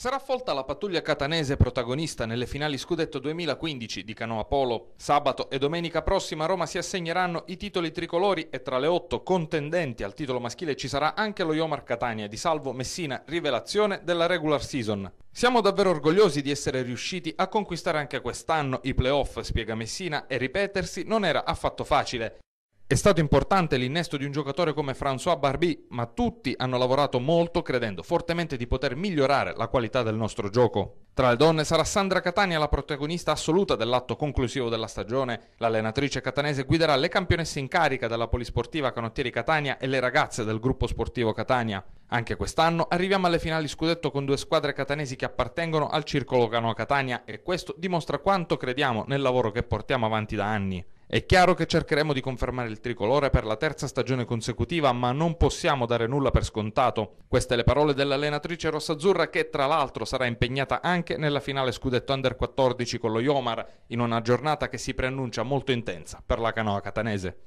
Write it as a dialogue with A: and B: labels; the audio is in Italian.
A: Sarà folta la pattuglia catanese protagonista nelle finali scudetto 2015 di Canoa Polo. Sabato e domenica prossima a Roma si assegneranno i titoli tricolori e tra le otto contendenti al titolo maschile ci sarà anche lo Iomar Catania di Salvo Messina, rivelazione della regular season. Siamo davvero orgogliosi di essere riusciti a conquistare anche quest'anno i playoff, spiega Messina, e ripetersi non era affatto facile. È stato importante l'innesto di un giocatore come François Barbie, ma tutti hanno lavorato molto credendo fortemente di poter migliorare la qualità del nostro gioco. Tra le donne sarà Sandra Catania la protagonista assoluta dell'atto conclusivo della stagione. L'allenatrice catanese guiderà le campionesse in carica della polisportiva Canottieri Catania e le ragazze del gruppo sportivo Catania. Anche quest'anno arriviamo alle finali scudetto con due squadre catanesi che appartengono al circolo Canoa Catania e questo dimostra quanto crediamo nel lavoro che portiamo avanti da anni. È chiaro che cercheremo di confermare il tricolore per la terza stagione consecutiva, ma non possiamo dare nulla per scontato. Queste le parole dell'allenatrice rossazzurra che tra l'altro sarà impegnata anche nella finale scudetto Under 14 con lo Iomar, in una giornata che si preannuncia molto intensa per la canoa catanese.